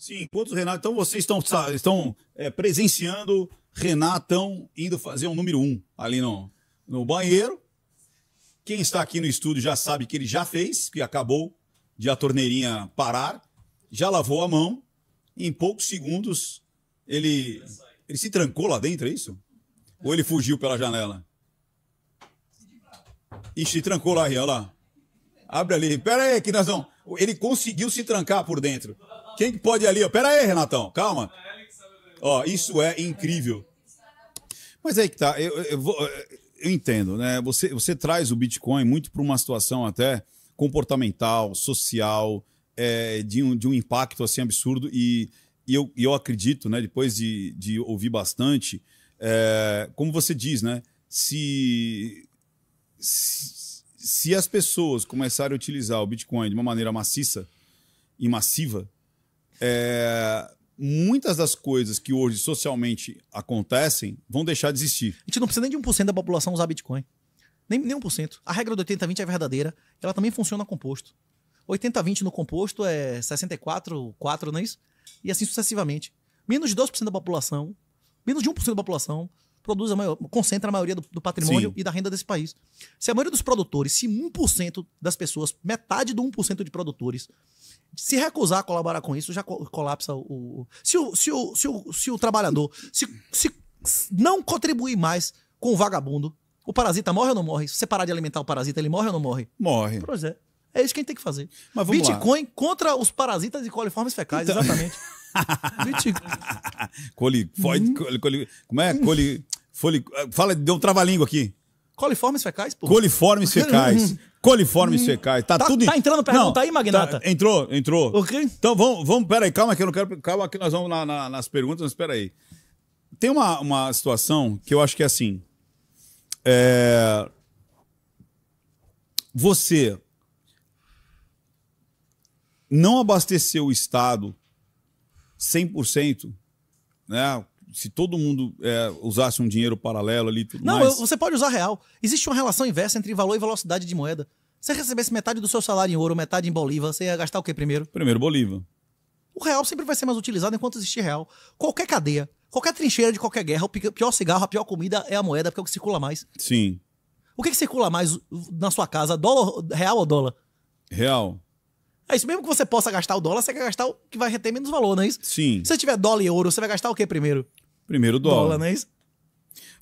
Sim, quantos Renato? Então vocês estão, estão é, presenciando Renatão indo fazer um número um ali no, no banheiro. Quem está aqui no estúdio já sabe que ele já fez, que acabou de a torneirinha parar, já lavou a mão. em poucos segundos ele, ele se trancou lá dentro, é isso? Ou ele fugiu pela janela? Ixi, se trancou lá, olha lá. Abre ali. Pera aí, que nós vamos. Ele conseguiu se trancar por dentro. Quem pode ali? Pera aí, Renatão, calma. Ó, isso é incrível. Mas aí que tá, eu, eu, vou, eu entendo, né? Você, você traz o Bitcoin muito para uma situação até comportamental, social, é, de, um, de um impacto assim absurdo. E, e eu, eu acredito, né, depois de, de ouvir bastante, é, como você diz, né? se se as pessoas começarem a utilizar o Bitcoin de uma maneira maciça e massiva, é, muitas das coisas que hoje socialmente acontecem vão deixar de existir. A gente não precisa nem de 1% da população usar Bitcoin. Nem, nem 1%. A regra do 80-20 é verdadeira. Ela também funciona composto. 80-20 no composto é 64, 4, não é isso? E assim sucessivamente. Menos de 2% da população, menos de 1% da população produz a maior, concentra a maioria do, do patrimônio Sim. e da renda desse país. Se a maioria dos produtores, se 1% das pessoas, metade do 1% de produtores, se recusar a colaborar com isso, já colapsa o. se, o se, o, se, o, se o trabalhador se, se não contribuir mais com o vagabundo, o parasita morre ou não morre? Se você parar de alimentar o parasita, ele morre ou não morre? Morre. Pois é. É isso que a gente tem que fazer. Bitcoin lá. contra os parasitas e coliformes fecais, então... exatamente. Viti... Colifoide. Hum. Coli, coli, como é? Coli, foli, fala, deu um trava-língua aqui. Coliformes fecais, pô. Coliformes fecais. Hum. Coliformes hum. fecais. Tá, tá tudo. Tá entrando pergunta não, tá aí, Magnata? Tá, entrou, entrou. Ok. Então vamos, vamos, peraí, calma que eu não quero. Calma que nós vamos na, na, nas perguntas, mas peraí. Tem uma, uma situação que eu acho que é assim. É... Você não abasteceu o Estado 100%, né? Se todo mundo é, usasse um dinheiro paralelo ali, tudo Não, mais... você pode usar real. Existe uma relação inversa entre valor e velocidade de moeda. Se você recebesse metade do seu salário em ouro, metade em bolívar, você ia gastar o que primeiro? Primeiro bolívar. O real sempre vai ser mais utilizado enquanto existir real. Qualquer cadeia, qualquer trincheira de qualquer guerra, o pior cigarro, a pior comida é a moeda, porque é o que circula mais. Sim. O que, que circula mais na sua casa? Dólar, real ou dólar? Real. É isso mesmo que você possa gastar o dólar, você quer gastar o que vai reter menos valor, não é isso? Sim. Se você tiver dólar e ouro, você vai gastar o que primeiro? Primeiro dólar. Dólar, não é isso?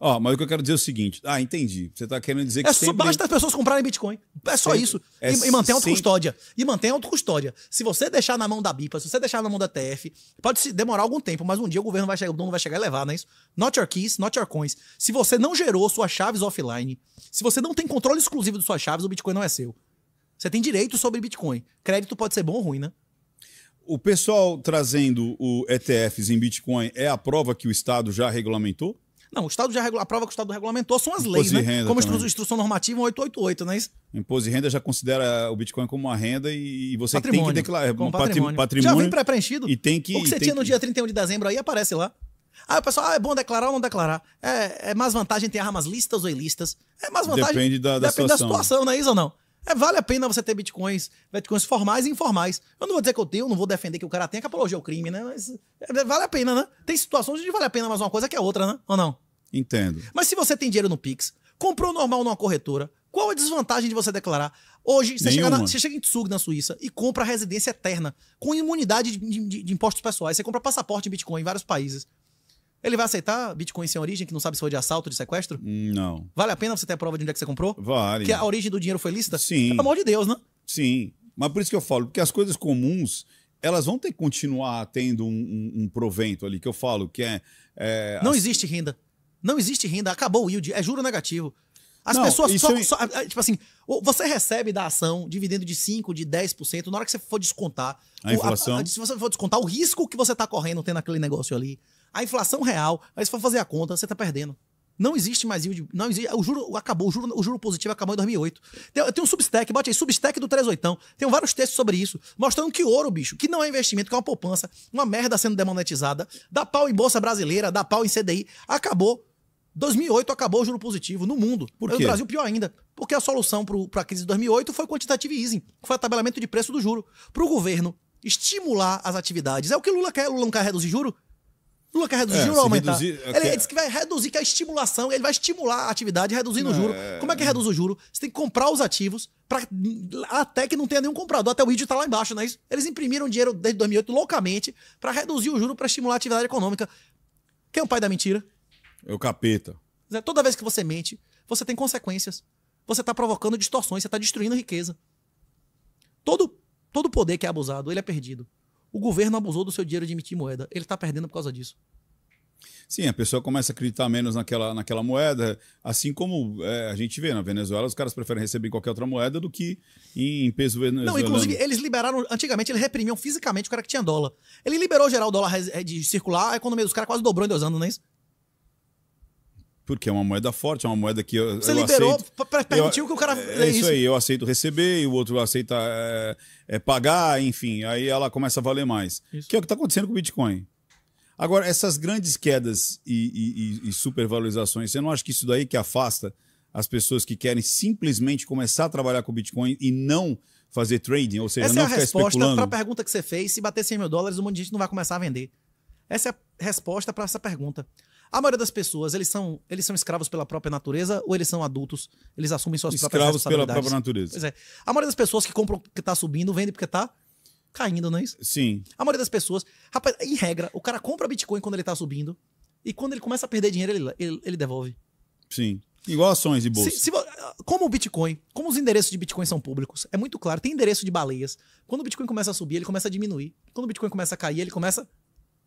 Ó, mas o que eu quero dizer é o seguinte. Ah, entendi. Você tá querendo dizer que. É só basta as pessoas comprarem Bitcoin. É só sempre. isso. É e, e a autocustódia. E mantém autocustódia. Se você deixar na mão da BIPA, se você deixar na mão da TF, pode demorar algum tempo, mas um dia o governo vai chegar, o dono vai chegar e levar, não é isso? Not your keys, not your coins. Se você não gerou suas chaves offline, se você não tem controle exclusivo de suas chaves, o Bitcoin não é seu. Você tem direito sobre Bitcoin. Crédito pode ser bom ou ruim, né? O pessoal trazendo o ETFs em Bitcoin é a prova que o Estado já regulamentou? Não, o Estado já regula... a prova que o Estado regulamentou são as Imposto leis, né? Como também. instrução normativa 888, não é isso? Imposto de renda já considera o Bitcoin como uma renda e você patrimônio, tem que declarar é, como patrimônio. patrimônio. Já vem pré-preenchido. E tem que o que você tinha que... no dia 31 de dezembro aí aparece lá. Ah, o pessoal, ah, é bom declarar ou não declarar? É, é mais vantagem ter armas listas ou ilistas? É mais vantagem. Depende da, da depende situação. da situação, não é isso ou não? É, vale a pena você ter bitcoins, bitcoins formais e informais. Eu não vou dizer que eu tenho, não vou defender que o cara tenha, que é apologia o crime, né? Mas é, é, vale a pena, né? Tem situações onde vale a pena mais uma coisa que a outra, né? Ou não? Entendo. Mas se você tem dinheiro no Pix, comprou normal numa corretora, qual a desvantagem de você declarar? Hoje, você, chega, na, você chega, em Tsug, na Suíça, e compra residência eterna, com imunidade de, de, de impostos pessoais. Você compra passaporte em Bitcoin em vários países. Ele vai aceitar Bitcoin sem origem, que não sabe se foi de assalto, ou de sequestro? Não. Vale a pena você ter a prova de onde é que você comprou? Vale. Que a origem do dinheiro foi lícita? Sim. Pelo amor de Deus, né? Sim. Mas por isso que eu falo, porque as coisas comuns, elas vão ter que continuar tendo um, um, um provento ali, que eu falo, que é. é não as... existe renda. Não existe renda. Acabou o yield. É juro negativo. As não, pessoas só, só, Tipo assim, você recebe da ação dividendo de 5%, de 10%, na hora que você for descontar. A o, inflação. A, a, se você for descontar o risco que você está correndo tendo aquele negócio ali a inflação real, aí você for fazer a conta, você está perdendo. Não existe mais yield. Não existe, o juro acabou, o juro, o juro positivo acabou em 2008. Tem, tem um substack, bote aí, substack do 38. Tem vários textos sobre isso, mostrando que ouro, bicho, que não é investimento, que é uma poupança, uma merda sendo demonetizada, dá pau em Bolsa Brasileira, dá pau em CDI, acabou. 2008 acabou o juro positivo no mundo. Por quê? No Brasil, pior ainda. Porque a solução para a crise de 2008 foi o quantitative easing, que foi o tabelamento de preço do juro. Para o governo estimular as atividades. É o que Lula quer. Lula não quer reduzir juro? Lula quer reduzir é, o juro ou aumentar? Reduzir, ele, ele disse que vai reduzir, que é a estimulação, ele vai estimular a atividade reduzindo não, o juro. É, Como é que é. reduz o juro? Você tem que comprar os ativos pra, até que não tenha nenhum comprador, até o índio tá lá embaixo, não é isso? Eles imprimiram dinheiro desde 2008 loucamente para reduzir o juro para estimular a atividade econômica. Quem é o pai da mentira? É o capeta. Toda vez que você mente, você tem consequências. Você está provocando distorções, você está destruindo riqueza. Todo, todo poder que é abusado, ele é perdido. O governo abusou do seu dinheiro de emitir moeda. Ele está perdendo por causa disso. Sim, a pessoa começa a acreditar menos naquela, naquela moeda, assim como é, a gente vê na Venezuela, os caras preferem receber em qualquer outra moeda do que em peso venezuelano. Não, inclusive, eles liberaram, antigamente eles reprimiam fisicamente o cara que tinha dólar. Ele liberou geral o dólar é de circular, é a economia dos caras quase dobrou em dois anos, não é isso? Porque é uma moeda forte, é uma moeda que eu, Você eu liberou, aceito, permitiu eu, que o cara... É, é isso, isso aí, eu aceito receber e o outro aceita é, é, pagar, enfim. Aí ela começa a valer mais. Isso. Que é o que está acontecendo com o Bitcoin. Agora, essas grandes quedas e, e, e supervalorizações, você não acha que isso daí que afasta as pessoas que querem simplesmente começar a trabalhar com o Bitcoin e não fazer trading? Ou seja, Essa é não é a ficar resposta para a pergunta que você fez, se bater 100 mil dólares, um monte de gente não vai começar a vender. Essa é a resposta para essa pergunta. A maioria das pessoas, eles são, eles são escravos pela própria natureza ou eles são adultos? Eles assumem suas escravos próprias responsabilidades. Escravos pela própria natureza. Pois é. A maioria das pessoas que compram que tá subindo, vende porque tá caindo, não é isso? Sim. A maioria das pessoas... Rapaz, em regra, o cara compra Bitcoin quando ele tá subindo e quando ele começa a perder dinheiro, ele, ele, ele devolve. Sim. Igual ações e bolsas. Se, se, como o Bitcoin, como os endereços de Bitcoin são públicos, é muito claro, tem endereço de baleias. Quando o Bitcoin começa a subir, ele começa a diminuir. Quando o Bitcoin começa a cair, ele começa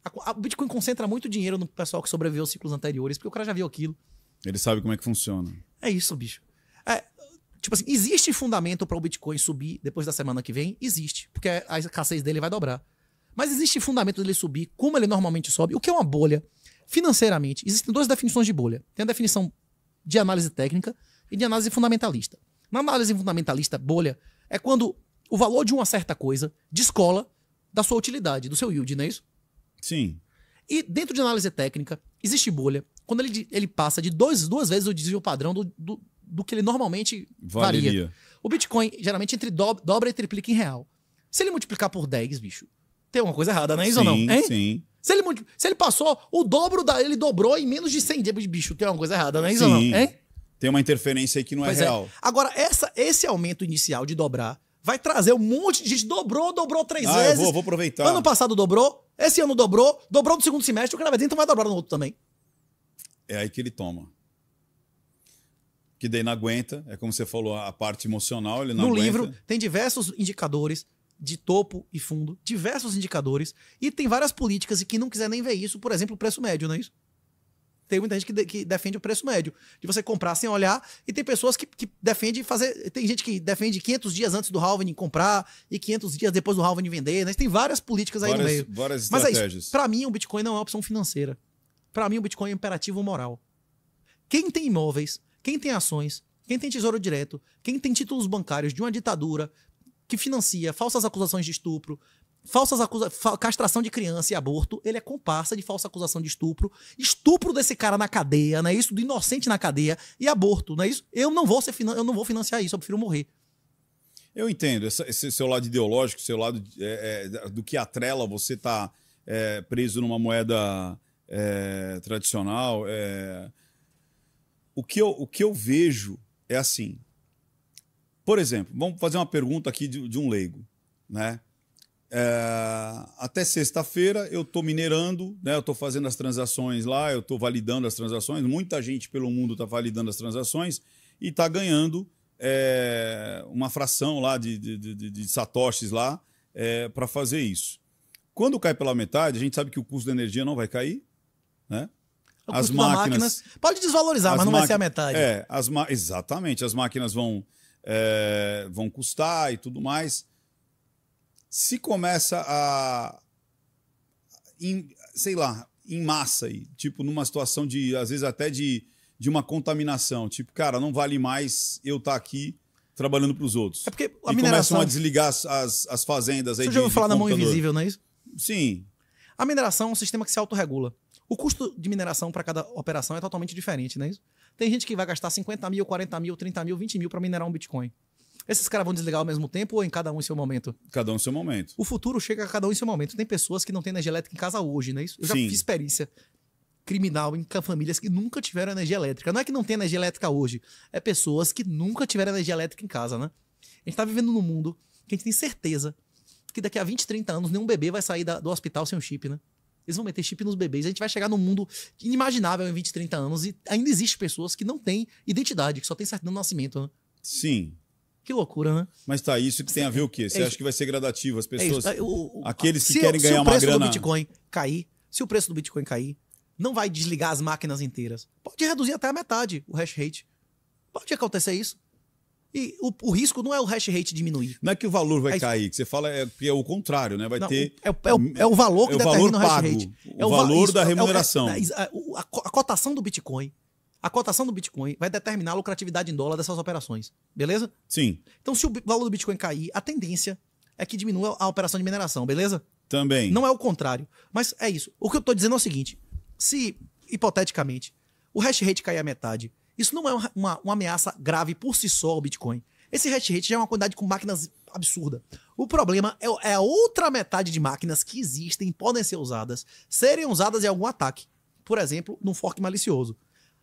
a, o Bitcoin concentra muito dinheiro no pessoal que sobreviveu aos ciclos anteriores, porque o cara já viu aquilo. Ele sabe como é que funciona. É isso, bicho. É, tipo assim, existe fundamento para o Bitcoin subir depois da semana que vem? Existe, porque a escassez dele vai dobrar. Mas existe fundamento dele subir, como ele normalmente sobe, o que é uma bolha. Financeiramente, existem duas definições de bolha. Tem a definição de análise técnica e de análise fundamentalista. Na análise fundamentalista, bolha é quando o valor de uma certa coisa descola da sua utilidade, do seu yield, não é isso? Sim. E dentro de análise técnica, existe bolha. Quando ele, ele passa de dois, duas vezes o desvio padrão do, do, do que ele normalmente Valeria. varia. O Bitcoin, geralmente, entre dobra dobra e triplica em real. Se ele multiplicar por 10, bicho, tem alguma coisa errada, não é isso sim, ou não? Hein? Sim. Se ele, se ele passou o dobro, da, ele dobrou em menos de 100 dias, bicho, tem alguma coisa errada, não é isso sim. ou não? Hein? Tem uma interferência aí que não é pois é real. É. Agora, essa, esse aumento inicial de dobrar vai trazer um monte de gente. Dobrou, dobrou três ah, vezes. Eu vou, vou aproveitar. Ano passado dobrou, esse ano dobrou, dobrou no segundo semestre, o que vai dentro, então vai dobrar no outro também. É aí que ele toma. Que daí não aguenta, é como você falou, a parte emocional, ele não no aguenta. livro tem diversos indicadores de topo e fundo, diversos indicadores, e tem várias políticas, e quem não quiser nem ver isso, por exemplo, o preço médio, não é isso? tem muita gente que, de, que defende o preço médio, de você comprar sem olhar, e tem pessoas que, que defende fazer, tem gente que defende 500 dias antes do halving comprar e 500 dias depois do halving vender, né? Tem várias políticas aí várias, no meio. Várias Mas estratégias. é isso. Para mim, o Bitcoin não é uma opção financeira. Para mim, o Bitcoin é um imperativo moral. Quem tem imóveis, quem tem ações, quem tem tesouro direto, quem tem títulos bancários de uma ditadura que financia falsas acusações de estupro, falsas acusa castração de criança e aborto, ele é comparsa de falsa acusação de estupro, estupro desse cara na cadeia, não é isso? Do inocente na cadeia e aborto, não é isso? Eu não vou ser eu não vou financiar isso, eu prefiro morrer. Eu entendo essa, esse seu lado ideológico, seu lado é, é, do que atrela você tá é, preso numa moeda é, tradicional. É, o, que eu, o que eu vejo é assim. Por exemplo, vamos fazer uma pergunta aqui de, de um leigo, né? É, até sexta-feira eu estou minerando, né? eu estou fazendo as transações lá, eu estou validando as transações. Muita gente pelo mundo está validando as transações e está ganhando é, uma fração lá de, de, de, de satoshis lá é, para fazer isso. Quando cai pela metade, a gente sabe que o custo da energia não vai cair, né? as máquinas, pode desvalorizar, mas não vai ser a metade. É, as exatamente, as máquinas vão é, vão custar e tudo mais se começa a. Em, sei lá, em massa aí, tipo, numa situação de, às vezes até de, de uma contaminação, tipo, cara, não vale mais eu estar tá aqui trabalhando para os outros. É porque a e mineração... começam a desligar as, as, as fazendas aí. Você já ouviu falar da mão invisível, não é isso? Sim. A mineração é um sistema que se autorregula. O custo de mineração para cada operação é totalmente diferente, não é isso? Tem gente que vai gastar 50 mil, 40 mil, 30 mil, 20 mil para minerar um Bitcoin. Esses caras vão desligar ao mesmo tempo ou em cada um em seu momento? Cada um em seu momento. O futuro chega a cada um em seu momento. Tem pessoas que não têm energia elétrica em casa hoje, não é Isso? Eu já Sim. fiz perícia criminal em famílias que nunca tiveram energia elétrica. Não é que não tem energia elétrica hoje, é pessoas que nunca tiveram energia elétrica em casa, né? A gente tá vivendo num mundo que a gente tem certeza que daqui a 20, 30 anos nenhum bebê vai sair da, do hospital sem um chip, né? Eles vão meter chip nos bebês. A gente vai chegar num mundo inimaginável em 20, 30 anos e ainda existe pessoas que não têm identidade, que só tem certidão do nascimento, né? Sim. Que loucura, né? Mas tá, isso que tem a ver o quê? Você é acha que vai ser gradativo? As é pessoas. É aqueles que se, querem ganhar uma grana. Se o preço do Bitcoin cair, se o preço do Bitcoin cair, não vai desligar as máquinas inteiras. Pode reduzir até a metade o hash rate. Pode acontecer isso. E o, o risco não é o hash rate diminuir. Não é que o valor vai é cair, que você fala é, é o contrário, né? Vai não, ter. É, é, o, é o valor que é o valor pago, é o, o valor isso, da é remuneração. A, a, cotação do Bitcoin a cotação do Bitcoin vai determinar a lucratividade em dólar dessas operações, beleza? Sim. Então, se o valor do Bitcoin cair, a tendência é que diminua a operação de mineração, beleza? Também. Não é o contrário. Mas é isso. O que eu estou dizendo é o seguinte: se, hipoteticamente, o hash rate cair a metade, isso não é uma, uma ameaça grave por si só ao Bitcoin. Esse hash rate já é uma quantidade com máquinas absurda. O problema é, é a outra metade de máquinas que existem podem ser usadas, serem usadas em algum ataque. Por exemplo, num fork malicioso.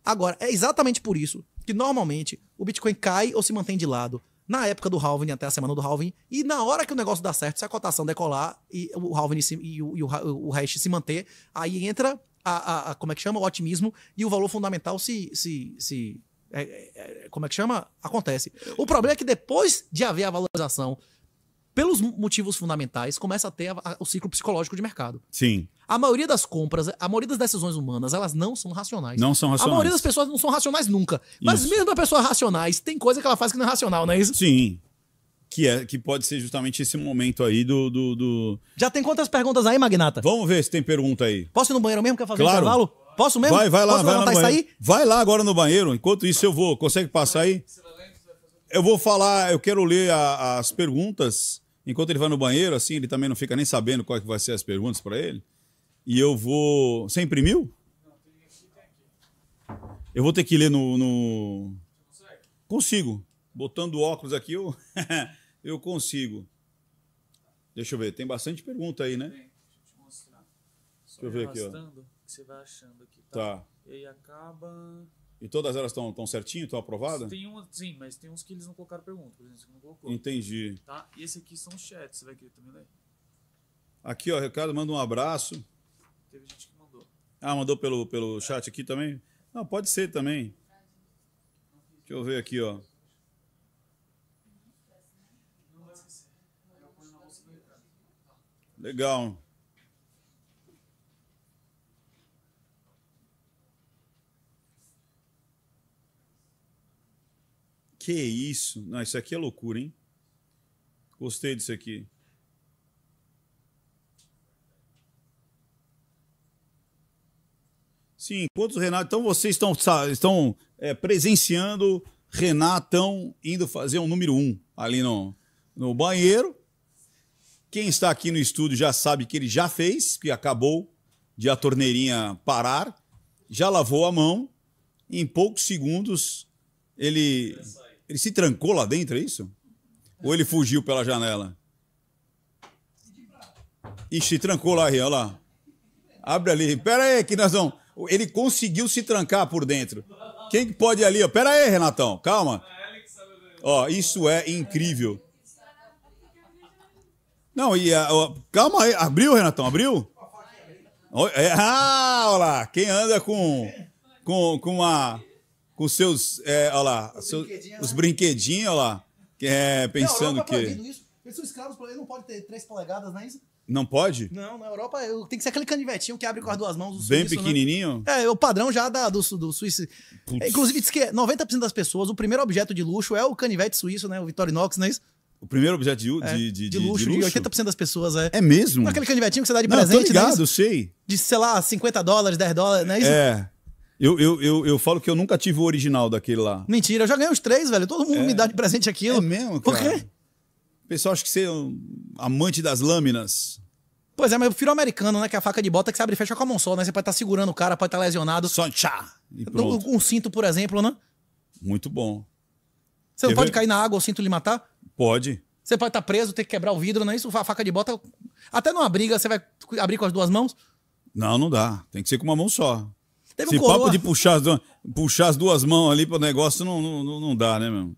Agora, é exatamente por isso que normalmente o Bitcoin cai ou se mantém de lado na época do halving até a semana do halving e na hora que o negócio dá certo, se a cotação decolar e o halving se, e, o, e o, o hash se manter, aí entra a, a, a, como é que chama o otimismo e o valor fundamental se se, se é, é, é como é que chama acontece. O problema é que depois de haver a valorização pelos motivos fundamentais, começa a ter a, a, o ciclo psicológico de mercado. Sim. A maioria das compras, a maioria das decisões humanas, elas não são racionais. Não são racionais. A maioria das pessoas não são racionais nunca. Mas isso. mesmo as pessoas racionais, tem coisa que ela faz que não é racional, não é isso? Sim. Que, é, que pode ser justamente esse momento aí do, do, do... Já tem quantas perguntas aí, Magnata? Vamos ver se tem pergunta aí. Posso ir no banheiro mesmo? Quer fazer claro. um Posso mesmo? Vai, vai lá, Posso vai lá no Vai lá agora no banheiro. Enquanto isso eu vou. Consegue passar aí? Eu vou falar, eu quero ler a, as perguntas Enquanto ele vai no banheiro, assim, ele também não fica nem sabendo qual que vai ser as perguntas para ele. E eu vou. Você imprimiu? Eu vou ter que ler no. no... Consigo. Botando óculos aqui, eu, eu consigo. Deixa eu ver, tem bastante pergunta aí, né? Tem, deixa eu te mostrar. Só deixa eu ver aqui, ó. Você vai achando aqui, tá? tá. E aí acaba. E todas elas estão tão certinho, estão aprovadas? Tem uma, sim, mas tem uns que eles não colocaram pergunta, por exemplo, que não colocou. Entendi. Tá? E esse aqui são os chats, você vai querer também ler? Aqui, ó, Ricardo, manda um abraço. Teve gente que mandou. Ah, mandou pelo, pelo é. chat aqui também? Não, pode ser também. Deixa eu ver aqui, ó. Legal. Que isso? Não, isso aqui é loucura, hein? Gostei disso aqui. Sim, o Renato? Então vocês estão, estão é, presenciando Renatão indo fazer um número um ali no, no banheiro. Quem está aqui no estúdio já sabe que ele já fez, que acabou de a torneirinha parar, já lavou a mão. Em poucos segundos ele ele se trancou lá dentro, é isso? Ou ele fugiu pela janela? E se trancou lá, olha lá. Abre ali. Pera aí, que nós vamos. Ele conseguiu se trancar por dentro. Quem pode ir ali? Pera aí, Renatão, calma. Ó, isso é incrível. Não, e a, a, calma aí. Abriu, Renatão, abriu? É, ah, olha lá. Quem anda com, com, com uma com seus. É, olha lá, os, seus, os né? brinquedinhos, olha lá. É, pensando não, que. Eles são escravos, eles não podem ter três polegadas, é isso? Não pode? Não, na Europa tem que ser aquele canivetinho que abre com as duas mãos. Bem suíço, né? pequenininho? Né? É, o padrão já da, do, do suíço. Inclusive, diz que 90% das pessoas, o primeiro objeto de luxo é o canivete suíço, né? O Victorinox, não é isso? O primeiro objeto de, é, de, de, de, luxo, de luxo, de 80% das pessoas, é. É mesmo? Não, aquele canivetinho que você dá de não, presente. Tô é ligado, sei. De, sei lá, 50 dólares, 10 dólares, não é isso? É. Eu, eu, eu, eu, falo que eu nunca tive o original daquele lá. Mentira, eu já ganhei os três, velho. Todo mundo é. me dá de presente aquilo. É mesmo, cara. Por quê? O pessoal acha que você é um amante das lâminas. Pois é, mas eu prefiro o americano, né? Que é a faca de bota que se abre e fecha com a mão só, né? Você pode estar tá segurando o cara, pode estar tá lesionado. Só tchá! Com Um cinto, por exemplo, né? Muito bom. Você não pode cair na água o cinto lhe matar? Pode. Você pode estar tá preso, ter que quebrar o vidro, não é isso? A faca de bota. Até numa briga, você vai abrir com as duas mãos? Não, não dá. Tem que ser com uma mão só. Teve Esse um coroa... papo de puxar as, duas, puxar as duas mãos ali pro negócio não, não, não dá, né, meu?